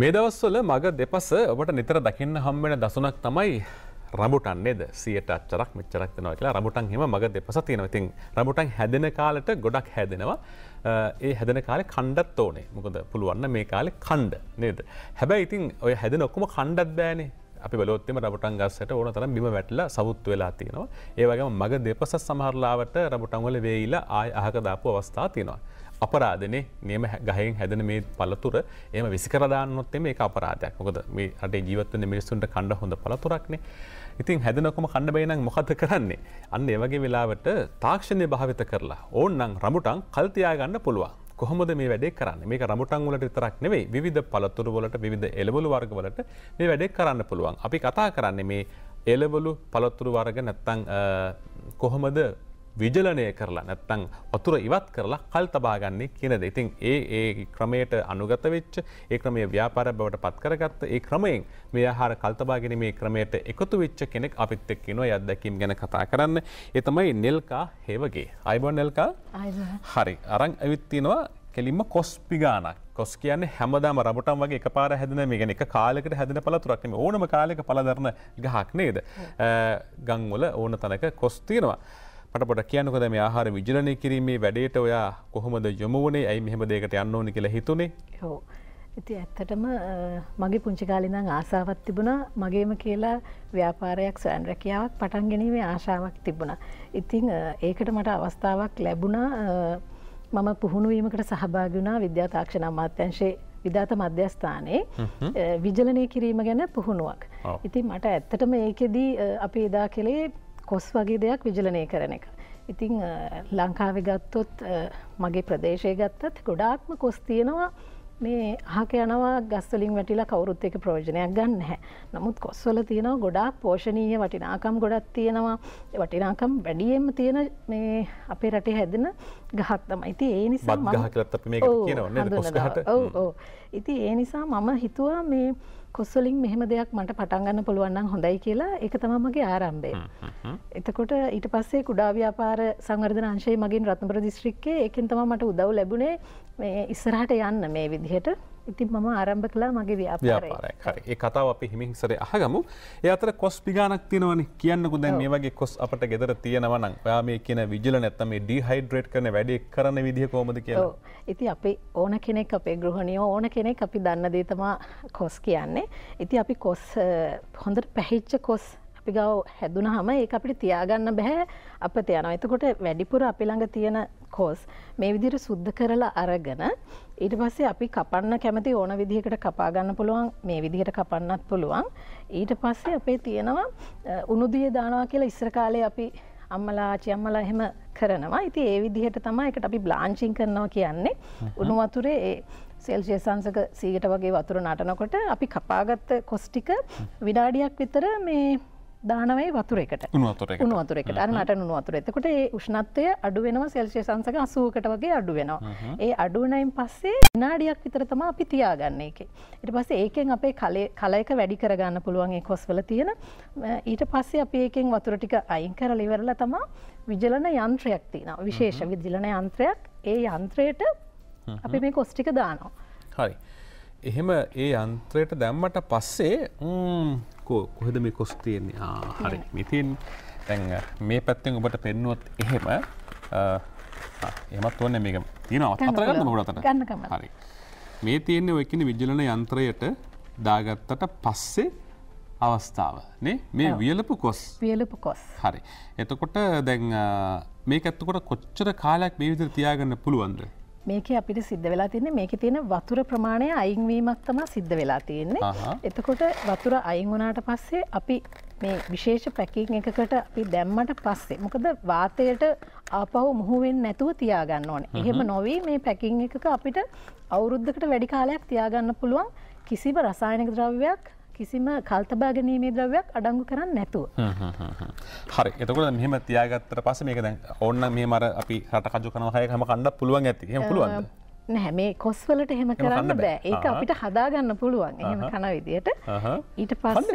මේ දවස්වල මග දෙපස ඔබට නිතර දකින්න හම්බෙන දසුනක් තමයි රබුටන්නේද සියට අච්චරක් මෙච්චරක් වෙනවා කියලා රබුටන් හෙම මග දෙපස තියෙනවා. ඉතින් රබුටන් හැදෙන කාලෙට ගොඩක් හැදෙනවා. ඒ හැදෙන කාලේ කණ්ඩත් ඕනේ. මොකද පුළුවන් මේ කාලේ කණ්ඩ නේද? හැබැයි ඉතින් ඔය හැදෙන ඔක්කොම කණ්ඩත් බෑනේ. අපි බලොත්තම රබටන් ගස්සට ඕන තරම් බිම වැටල සවුත් වෙලා තියෙනවා ඒවගේ මග දෙපස සමහරලාවට රබටන්වල වෙයිලා ආය අහක දාපු අවස්ථා තියෙනවා අපරාධනේ නියම ගහෙන් හැදන මේ පලතුර එම විසිකරදාන්නොත් එම ඒ අපරාධයක් මොකද මේ අට ජීවත්වන මිනිස්සුන්ට කණ්ඩ හොඳ පලතුරක්නේ ඉතින් හැදනකොම කණ්ඩ බයිනම් මොකද කරන්නේ අන්න ඒවගේ වෙලාවට තාක්ෂණය භාවිත කරලා ඕන්නම් රමුටන් කල්තියාගන්න පුළුවන් කොහොමද මේ වැඩේ කරන්න මේ රමුටන් වලට විතරක් නෙවෙයි විධ පලතුරු වලට විධ එලවලු වර්ගවලට මේ වැඩේ කරන්න පුළුවන් අපි කතා කරන්නේ මේ එලවලු පලොත්තුරු වර්ග නැත්තං කොහොමද විජලනය කරලා නැත්තං වතුර ඉවත් කරලා කල් තබාගන්නේ කියනද ඉතින් ඒ ඒ ක්‍රමයට අනුගත වෙච්ච ඒ ක්‍රමේ ව්‍යාපාර බවට පත් කරගත්ත ඒ ක්‍රමයෙන් මේ ආහාර කල්තබාගෙන මේ ක්‍රමයට එකතු වෙච්ච කෙනෙක් අපිත් එක්ක ඉනවා යද්දැකීම් ගැන කතා කරන්න ඒ තමයි නෙල්කා හේවගේ අයිබෝන් නෙල්කා හරි අරන් ඇවිත් තිනවා කෙලින්ම කොස්පිගානක් කොස් කියන්නේ හැමදාම රබටම් වගේ එක පාර හැදෙන මේ කියන්නේ එක කාලයකට හැදෙන පළතුරක් නෙමෙයි ඕනම කාලයක පළදරන ගහක් නේද ගම් වල ඕන තැනක කොස් තියෙනවා මට පොඩ කියනකද මේ ආහාර විජලනය කිරීමේ වැඩේට ඔයා කොහොමද යොමුවනේ ඇයි මෙහෙම දෙකට යන්න ඕනි කියලා හිතුනේ හෝ ඉති ඇත්තටම මගේ පුංචිකාලිඳං ආසාවත් තිබුණා මගේම කියලා ව්‍යාපාරයක් සෑන් රැකියාවක් පටන් ගැනීමේ ආශාවක් තිබුණා. ඉතිං ඒකට මට අවස්ථාවක් ලැබුණා මම පුහුණුවීමකට සහභාගුණා විද්‍යා තාක්ෂණ අමාත්‍යංශයේ විධාත මධ්‍යස්ථානයේ විජලනය කිරීම ගැන පුහුණුවක්. ඉතින් මට ඇත්තටම ඒකෙදී අපි එදා කෙළේ කොස් වගේ දෙයක් විජලනය කරන එක. ඉතිං ලංකාවෙ ගත්තොත් මගේ ප්‍රදේශය ගත්තත් ගොඩාක්ම කොස් තියෙනවා මේ හක යනවා ගස්වලින් වැටිලා කවුරුත් එක ප්‍රෝජනයක් ගන්න හැ නමුත් කොස්වල තියෙනවා ගොඩාක් පෝෂණීය වටිනාකම් ගොඩක් තියෙනවා වටිනාකම් වැඩියෙන්ම තියෙන මේ අපේ රටේ හැදෙන ගහක් තමයි ඉති ඒ නිසා ඉති ඒ නිසා මම හිතුවා මේ කොස්වලින් මෙහෙම දෙයක් මට පටන්ගන්න පුළුවන්න්න හොඳයි කියලා එක තමමගේ ආරම්භය. එතකොට ඊට පස්සේ කුඩාව්‍යාපාර සංවර්ධන අංශය මගින් රත්නපර දිස්ත්‍රික්කේ එකින් තම මට උදව් ලැබුණේ ඉස්සරහට යන්න මේ විදිහට ඉතින් මම ආරම්භ කලා මගේ ව්‍යාපාරය ඒ කතාව අපි හිමිහිසර අහගමු ඒ අතර කොස් පිගානක් තිනවන කියන්නකු දැන් මේ වගේ කොස් අපට ගෙදර තියෙනවනම් ඔයා මේ කියන විජල නැත්තම මේ ඩිහයිඩ්‍රේට් කරන වැඩේ කරන විදිහ කොහොමද කියලා ඉති අපි ඕන කෙනෙක් අපේ ගෘහණියෝ ඕන කෙනෙක් අපි දන්න දේ තමා කොස් කියන්නේ ඉති අපි කොස් හොඳට පැහිච්ච කොස් අපි ගව හැදුන හම ඒ අපිට තියාගන්න බැහැ අප තියනවා එතකොට වැඩිපුර අපි ළඟ තියෙන කෝස් මේ විදිහට සුද්ධ කරලා අරගෙන ඊට පස්සේ අපි කපන්න කැමති ඕන විදිහකට කපා ගන්න පුළුවන් මේ විදිහට කපන්නත් පුළුවන් ඊට පස්සේ අපේ තියෙනවා උණුදිය දානවා කියලා ඉස්සර කාලේ අපි අම්මලා ආච්චි අම්මලා එහෙම කරනවා. ඉතින් ඒ විදිහට තමයි ඒකට අපි බ්ලාන්චින් කරනවා කියන්නේ. උණු වතුරේ ඒ සෙල්සියස් අංශක 100ට වගේ වතුර නටනකොට අපි කපාගත්ත කොස් ටික විනාඩියක් විතර මේ දානවයි වතුරෙකට උණු වතුරෙකට අර නට උණු වතුර එතකොට ඒ උෂ්ණත්වය අඩු වෙනවා සෙල්සියස් අංශක 80කට වගේ අඩු වෙනවා ඒ අඩු වෙනයින් පස්සේ විනාඩියක් විතර තමයි අපි තියාගන්නේ ඒකේ ඊට පස්සේ ඒකෙන් අපේ කලේ කලයක වැඩි කරගන්න පුළුවන් ඒ කොස්වල තියෙන ඊට පස්සේ අපි ඒකෙන් වතුර ටික අයින් කරලා ඉවරලා තමයි විජලන යන්ත්‍රයක් තියෙනවා විශේෂ විජලන යන්ත්‍රයක් ඒ යන්ත්‍රයට අපි මේ කොස්ටික දානවා. හරි. එහෙම ඒ යන්ත්‍රයට දැම්මට පස්සේ කෝ කොහෙද මේ කොස් තියෙන්නේ හරි ඉතින් තැන් මේ පැත්තෙන් ඔබට පෙන්නුවත් එහෙම එමත් ඔන්න මේක තියෙන අතරගන්න ගොඩතට ගන්නකම හරි මේ තියෙන්නේ ඔයකින විජලන යන්ත්‍රයට දාගත්තට පස්සේ අවස්ථාව නේ මේ වියලපු කොස් වියලපු කොස් හරි එතකොට දැන් මේ ඇත්තකොට කොච්චර කාලයක් මේ විදිර තියාගන්න පුළුවන්ද මේක අපිට සිද්ධ වෙලා තියන්නේ මේක තියෙන වතුර ප්‍රමාණය අයින්වීමක් තමා සිද්ධ වෙලා තියෙන්නේ එතකොට වතුර අයින් වනාට පස්සේ අපි මේ විශේෂ පැකින් එකකට අපි දැම්මට පස්සේ මොකද වාතයට ආපහු මුහුවෙන් නැතුව තියාගන්න ඕන එහෙම නොවී මේ පැකින් එකක අපිට අවුරුද්ධකට වැඩි කාලයක් තියාගන්න පුළුවන් කිසිම රසායනක ද්‍රව්‍යයක් කිසිම කල්තබා ගැනීමේ ද්‍රවයක් අඩංගු කරන්න නැතුව. හරි එතකට මෙහම තියාගත්තර පස මේක දැන් ඔන්න මේ මර අපි රටකජු කනහය හම කණ්ඩ පුළුවන් ඇති හම පුළුවන්. නැහැ මේ කොස්වලට හෙම කරන්න බෑ ඒක අපිට හදාගන්න පුළුවන් එහෙම කන විදියට ඊට පස්ස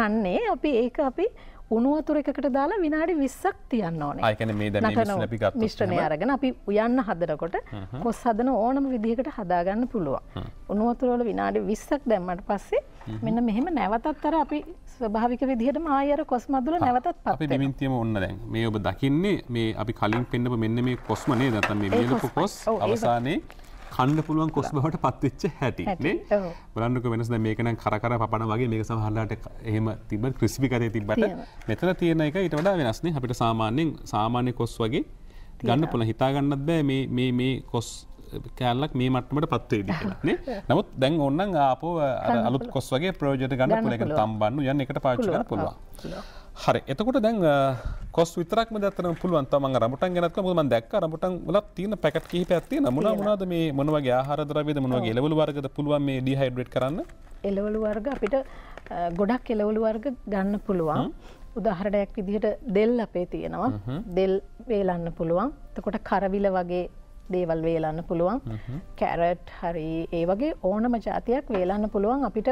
කන්නේ අපි ඒක අපි උනුවතුර එකකට දාලා විනාඩි විස්සක් තියන්න ඕනේ මිශ්‍රණය අරගෙන අපි උයන්න හදරකොට කොස් හදන ඕනම විදිහකට හදාගන්න පුළුවන් උනුවතුරවල විනාඩි විස්සක් දැම්මට පස්සේ මෙන්න මෙහෙම නැවතත් අර අපි ස්වභාවික විදිහට මායර කොස් මදුල නැවතත් පත් මින්තියම ඔන්න දැන් මේ ඔබ දකින්නේ මේ අපි කලින් පෙන්න්නපු මෙන්න මේ කොස්මනේ දතන් මේ මියලපු කොස් අවසානයේ කණ්ඩ පුළුවන් කොස් බවට පත්වෙච්ච හැටිනේ බලන්නක වෙනස් මේකන කරකර පපන වගේ මේක සහල්ලාට එහෙම තිබ ක්‍රිස්පි කරය තිබට මෙතන තියෙන එක ඉට වඩා වෙනස්නේ අපිට සාමාන්‍යෙන් සාමාන්‍ය කොස් වගේ ගන්න පුළ හිතාගන්නත් බෑ මේ කොස් කෑල්ලක් මේ මටමට පත්වේ කියලන නමුත් දැන් ඔන්නන් ආපෝ අලුත් කොස් වගේ ප්‍රෝජට ගන්න පුලක තම්බන්න යන්න එකට පාචිල පුළුවන් හරි එතකොට දැන් කොස් විතරක් දත්තන පුළුවන් තම රමට ගැත් ම දැක් රමට ලත් තින පැකට කිහි පැත්ති නමුණ මුණද මේ මොනවගේ ආහාරදරවද මොනව ගෙලවල වර්ගද පුළුවන් මේ ඩිහයිඩ්‍රට් කරන්න එලවලු වර්ග අපිට ගොඩක් එලවලු වර්ග ගන්න පුළුවන් උදාහරණයක් විදිහට දෙල් අපේ තියෙනවා දෙල් වේලන්න පුළුවන් තකොට කරවිල වගේ දේවල් වේලන්න පුළුවන් කැරට් හරි ඒ වගේ ඕනම ජාතියක් වේලන්න පුළුවන් අපිට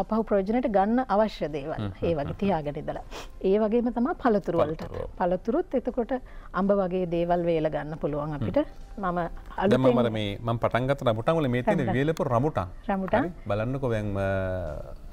අපහු ප්‍රෝජනයට ගන්න අවශ්‍ය දේවල් ඒ වගේ තියාගෙන ඉදලා. ඒ වගේම තමා පළතුරුවලට පළතුරුත් එතකොට අඹ වගේ දේවල් වේල ගන්න පුළුවන් අපිට මම අඩමර මේ මම පටන්ගත රමුටන්ල මේ තියෙන වේලපු රමුටන් රමුටන් බලන්නකො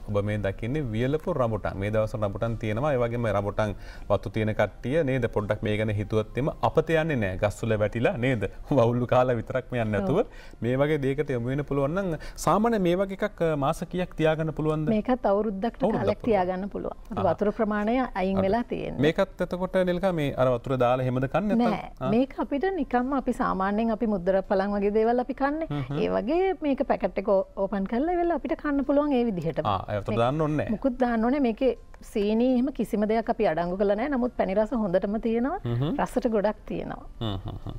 ඔබ මේ දකින්නේ වියලපු රබටන් මේ දවස රබටන් තියෙනවා ඒවගේම රබටන් වත්තු තියෙන කට්ටිය නේද පොඩ්ඩක් මේ ගැන හිතුවත්තෙම අපත යන්නේ නෑ ගස්සුල වැටිලා නේද වුල්ලු කාලා විතරක්ම යන්න ඇතුව මේ වගේ දේකට යොමුවෙන පුළුවන්න සාමන මේ වගේ එකක් මාස කියක් තියාගන්න පුළුවන්ද මේකත් අවුරුද්දක්ට කාලක් තියාගන්න පුළුවන් වතුර ප්‍රමාණය අයින් වෙලා තියෙන මේකත් එතකොට නිල්කා මේ අර වතුර දාලා හෙමද කන්න මේක අපිට නිකම්ම අපි සාමාන්‍යයෙන් අපි මුද්දර පලන් වගේ දේවල් අපි කන්නේ ඒ වගේ මේක පැකට්ටක ඕපන් කරලා වෙලා අපිට කන්න පුළුවන් ඒ විදිහට ඇත දාන්න ඔන්න මුකුත් දාන්න ඕන මේක සීනීහම කිසිම දෙයක් අපි අඩංගු කලනෑ නමුත් පැනිරස හොඳටම තියෙනවා රසට ගොඩක් තියෙනවා.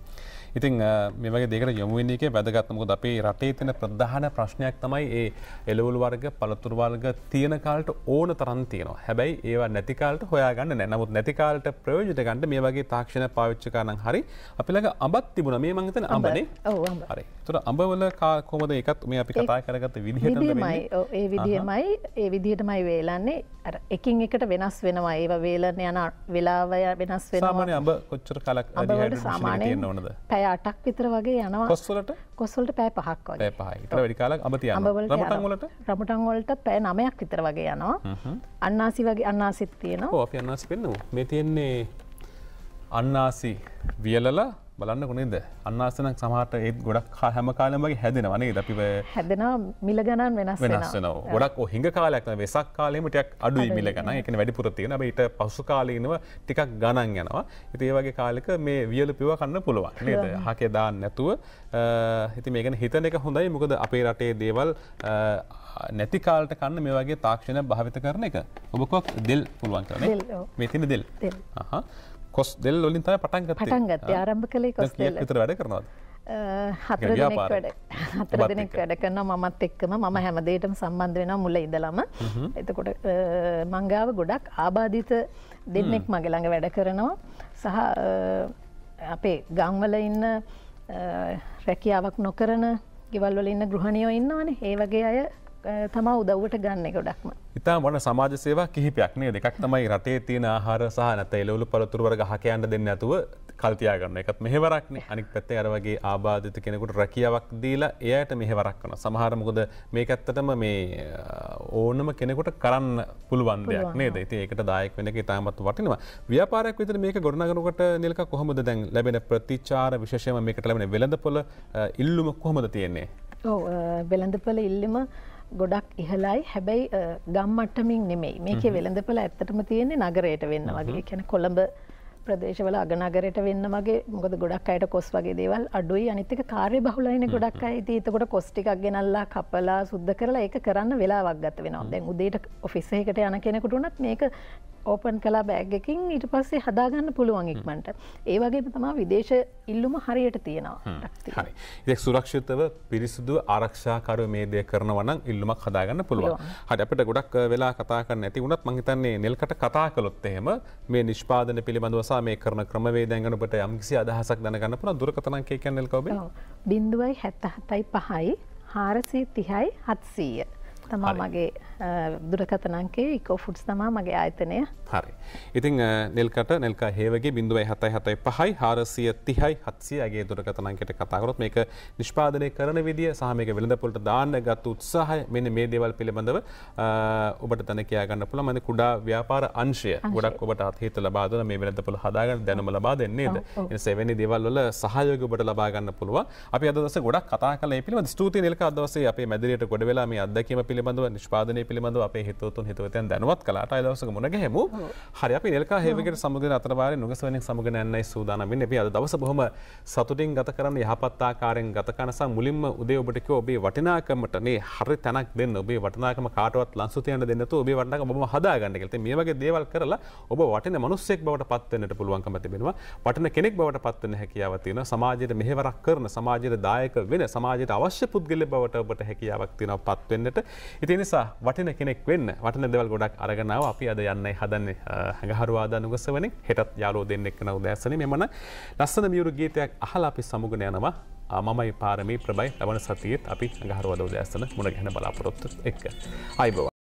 ඉතින් මේ වගේ දෙකට යොමුවෙන එක වැදගත්මකොද අපේ රටේ තියෙන ප්‍රධාන ප්‍රශ්නයක් තමයි ඒ එලවල් වර්ග පළතුරු වර්ග තියෙන කාලට ඕන තරම් තියෙනවා. හැබැයි ඒවා නැති කාලට හොයාගන්න නැහැ. නමුත් නැති කාලට ප්‍රයෝජනට ගන්න මේ වගේ තාක්ෂණ පාවිච්චි කරන හරි අපි ළඟ අඹත් තිබුණා. මේ මං හිතන්නේ අඹනේ. ඔව් අඹ. හරි. ඒතර අඹවල කොහොමද ඒකත් මේ අපි කතා කරගත්ත විදිහටද වෙන්නේ? ඒ විදිහමයි ඒ විදිහටමයි වේලන්නේ. අර එකින් එකට වෙනස් වෙනවා. ඒව වේලන්න යන වෙලාව වෙනස් වෙනවා. සාමාන්‍ය අඹ කොච්චර කාලක් හරි හැදෙන්න ඕනද? පැය පැය අටක් විතර වගේ යනවා කොස්වලට කොස්වලට පැය පහක් වගේ පහට වැඩි කාලක් අමති රමටන්වලට රමටන්වලට පැය නමයක් විතර වගේ යනවා අන්නාසි වගේ අන්නාසිත් තියෙනවා අපි අන්නාසි පෙන්නවා මේ තියෙන්නේ අන්නාසි වියලලා බලන්න කොනේද අන්නාසනක් සමහට ඒත් ගොඩක් හැම කාලමගේ හැදෙනවනේ දපිව හැදෙන මිල ගණන් වෙනස් වෙනස්සන ගොඩක් හිඟ කාලයක්න වෙසක් කාලීමටයක් අඩු මිල ගන එක වැඩිපුර තියෙන ඊට පසු කාලීනව ටිකක් ගණන් යනවා ඉති ඒ වගේ කාලෙක මේ වියල පිව කන්න පුළුවන් නේද හකෙදා නැතුව හිති මේගෙන හිතන එක හොඳයි මොකද අපේ රටේ දේවල් නැති කාලට කන්න මේ වගේ තාක්ෂණ භාවිත කරන එක ඔබකොක් දෙල් පුළුවන් කරන මේ තින දෙල් හා කොස් දෙල් වලින් තමයි පටන් ගත්තේ. පටන් ගත්තේ ආරම්භ කළේ කොස් දෙල්. කීයක් විතර වැඩ කරනවද? හතර දෙනෙක් වැඩ හතර දෙනෙක් වැඩ කරනවා මමත් එක්කම මම හැම දෙයකටම සම්බන්ධ වෙනවා මුල ඉඳලම. එතකොට මංගාව ගොඩක් ආබාධිත දෙන්නෙක් මගේ ළඟ වැඩ කරනවා. සහ අපේ ගම්වල ඉන්න රැකියාවක් නොකරන ගෙවල් වල ඉන්න ගෘහණියෝ ඉන්නවනේ. ඒ වගේ අය තමා උදව්වට ගන්න ගොඩක්ම ඉතා වන සමාජ සේවා කිහිපයක් නේ දෙකක් තමයි රටේ තියෙන ආහාර සහ නැත එලවලු පළතුරුවර ගහකයන්ට දෙන්න ඇතුව කල්තියාගන්න එකත් මෙහවරක්නේ අනික් පැත්තේ අරවගේ ආබාධිත කෙනෙකුට රැකියාවක් දීලා එයට මෙහෙවරක් වන සමහරමකොද මේ ඇත්තටම මේ ඕනම කෙනෙකුට කරන්න පුළුවන් දෙයක් නේද ඉති ඒකට දායක් වෙන තාමත් වටිනවා ව්‍යාපාරයක් විතර මේක ගොඩනගනකට නිල්ක කොහොමද දැන් ලැබෙන ප්‍රතිචාර විශෂයම මේකට ලැබෙන වෙළඳ පොල ඉල්ලුම කොහොමද තියෙන්නේ ඕ වෙළඳපල ඉල්ලම ගොඩක් ඉහලයි හැබැයි ගම්මට්ටමින් නෙමෙයි මේකේ වෙළඳපල ඇත්තටම තියෙන්නේ නගරයට වෙන්න වගේ කැන කොළඹ ප්‍රදේශවල අගනගරයට වෙන්න වගේ මොකද ගොඩක් අයට කොස් වගේ දේවල් අඩුයි අනිතික කාර්ය බහුලයින ගොඩක් අයිති එතකොට කොස්ටිකක් ගෙනල්ලා කපලා සුද්ද කරලා ඒක කරන්න වෙලාවක් ගත වෙනවා දැන් උදේට ඔෆිස්සයකට යන කෙනෙකුට උනත් මේක ඕපන් කලා බෑගකින් ඊට පස්සේ හදාගන්න පුළුවන් ඉක්මට ඒ වගේ තමා විදේශ ඉල්ලුම හරියට තියෙනවා එ සුරක්ෂිතව පිරිසිදු ආරක්ෂාකර මේදය කරනවන ඉල්ලුමක් හදාගන්න පුළුවන් හට අපට ගොඩක් වෙලා කතාකන්න ඇති වුණත් මහිතන්නේ නෙල්කට කතා කළොත් එහෙම මේ නිෂ්පාදන පිළිබඳවසා මේ කරන ක්‍රමවේදැන්ගනට යම්කිසි අදහසක් දැනගන්න පුළ දුරකතනන්ගේ කැනෙල් කව බිඳුවයි හැත්ත හතයි පහයි හාරසී තිහයි හත්සීය තමා මගේ දුරකත නංකේ ඉකෝෆුඩ්ස් තමා මගේ ආයතනය හරි ඉතින් නෙල්කට නෙල්ක හේවගේ බිඳුවයි හතයි හතයි පහයි හාරසිය තිහයි හත්සියගේ දුරකතනන්කට කතාකරොත් මේක නිෂ්පාදනය කරන විදිිය සහමක වෙළඳපොලට දාන්න ගත් උත්සාහය මෙන්න මේ දේවල් පිළිබඳව ඔබට තැන කියයාගන්න පුළ මන කුඩා ව්‍යාපාර අංශය ගොඩක් ඔබට අත්හිත ලබාදන මේ වෙළඳපොළ හදාගන්න දැනම ලබා දෙන්නේද සෙවැනි දෙවල්ල සහයෝග ඔබට ලබාගන්න පුළුවන් අපි අදස ගොඩක් කතා කල පිළිම ස්තුති නිල්ක අදවසේ අපේ මැදිරියට ගොඩ වෙලා මේ අදකීම පිළිබඳව නිෂ්පාදනය පිළිබඳ අප හිතවතුන් හිතවතයන් දැනුවත් කලාට අයිදවස මුණග හෙම හරි අපි නිල්කා හේවකට සමුග අතරවාර නුගස්වනෙන් සමග නැන්නයි සූදානමින් එපිය අද දවස බොහොම සතුටින් ගත කරන්න යහපත්තාකාරෙන් ගතකනසා මුලින්ම උදේ ඔබටක ඔබේ වටිනාකමටනේ හරි තැනක් දෙන්න ඔබේ වටනාකම කාටවත් ලංසුතියන්න දෙන්නතු ඔබේ වටනාක බොම හදාගන්නකෙත මේ වගේ දේවල් කරලා ඔබ වටන මනුස්සෙක් බවට පත්වන්නට පුළුවන්කම තිබෙනවා වටන කෙනෙක් බවට පත්වන හැකියාව තියෙන සමාජයට මෙහෙවරක් කරන සමාජයට දායක වෙන සමාජයට අවශ්‍ය පුද්ගල බවට ඔබට හැකියාවක් තියෙන පත්වෙන්නට ඉතිනිසා වට වටින කෙනෙක් වෙන්න වටන දෙවල් ගොඩක් අරගනාව අපි අද යන්න හදන්න හැඟහරවාදා නුගස වන හෙටත් යාලෝ දෙන්නෙක් නව දැසන මෙමන ලස්සන මියුරු ගීතයක් අහලා අපි සමුගෙන යනවා මමයි පාරමී ප්‍රබයි ලබන සතියත් අපි ගහරවදෝ දෑසන මුණ ගැන බලාපොරොත්තු එක්ක අයිබවා.